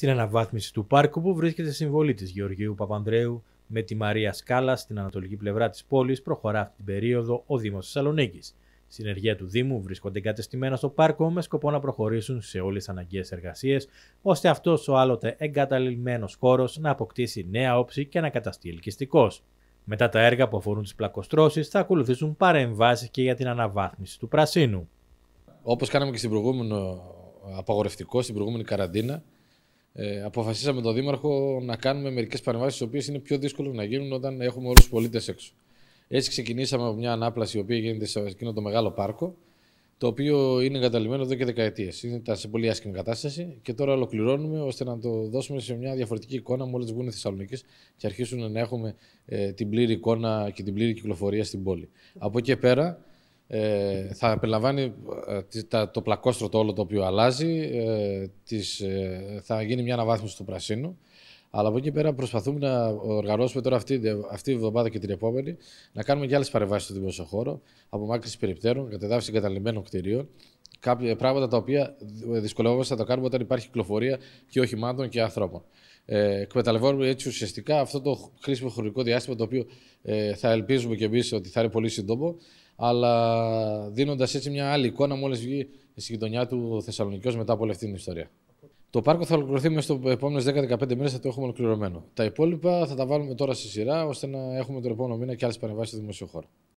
στην αναβάθμιση του πάρκου που βρίσκεται συμβολή της Γεωργίου Παπανδρέου με τη Μαρία Σκάλα στην ανατολική πλευρά της πόλης προχωρά αυτή την περίοδο ο Δήμος Θεσσαλονίκης. Συνεργεία του Δήμου βρίσκονται εγκατεστημένα στο πάρκο με σκοπό να προχωρήσουν σε όλες τις αναγκαίες εργασίες, ώστε αυτός ο άλλοτε εγκαταλειμμένος χώρος να αποκτήσει νέα όψη και να καταστεί ελκυστικός. Μετά τα έργα που αφορούν τις πλακοστρώσεις, θα ακολουθήσουν παρεμβάσεις και για την αναβάθμιση του πρασίνου. Όπως κάναμε και στην προηγούμενο απαγορευτικό, στην προηγούμενη καραντίνα, ε, αποφασίσαμε τον Δήμαρχο να κάνουμε μερικές παρεμβάσεις, οι οποίες είναι πιο δύσκολο να γίνουν όταν έχουμε όλους τους πολίτες έξω. Έτσι, ξεκινήσαμε από μια ανάπλαση η οποία γίνεται σε εκείνο το μεγάλο πάρκο, το οποίο είναι εγκαταλειμμένο εδώ και δεκαετίες. Ήταν σε πολύ άσχημη κατάσταση και τώρα ολοκληρώνουμε ώστε να το δώσουμε σε μια διαφορετική εικόνα μόλις βγουν οι Θεσσαλονίκη και αρχίσουν να έχουμε ε, την πλήρη εικόνα και την πλήρη κυκλοφορία στην πόλη. Από εκεί πέρα, ε, θα περιλαμβάνει ε, το πλακόστρωτο όλο το οποίο αλλάζει, ε, ε, θα γίνει μια αναβάθμιση του πρασίνου. Αλλά από εκεί πέρα προσπαθούμε να οργανώσουμε τώρα αυτή, αυτή η εβδομάδα και την επόμενη να κάνουμε και άλλες παρεμβάσεις στο δημόσιο χώρο, απομάκρυνση περιπτέρων, κατεδάφιση εγκαταλειμμένων κτηρίων, κάποια πράγματα τα οποία δυσκολευόμαστε να τα κάνουμε όταν υπάρχει κυκλοφορία και οχημάτων και ανθρώπων. Ε, εκμεταλλευόμαστε έτσι ουσιαστικά αυτό το χρήσιμο χρονικό διάστημα το οποίο ε, θα ελπίζουμε και εμείς ότι θα είναι πολύ σύντομο, αλλά δίνοντας έτσι μια άλλη εικόνα μόλις βγει στη γειτονιά του Θεσσαλονικιώ μετά από όλη αυτή την ιστορία. Το πάρκο θα ολοκληρωθεί μέσα στο επόμενες 10-15 μήνες θα το έχουμε ολοκληρωμένο. Τα υπόλοιπα θα τα βάλουμε τώρα στη σειρά, ώστε να έχουμε τον επόμενο μήνα και άλλες παρεμβάσεις στο δημόσιο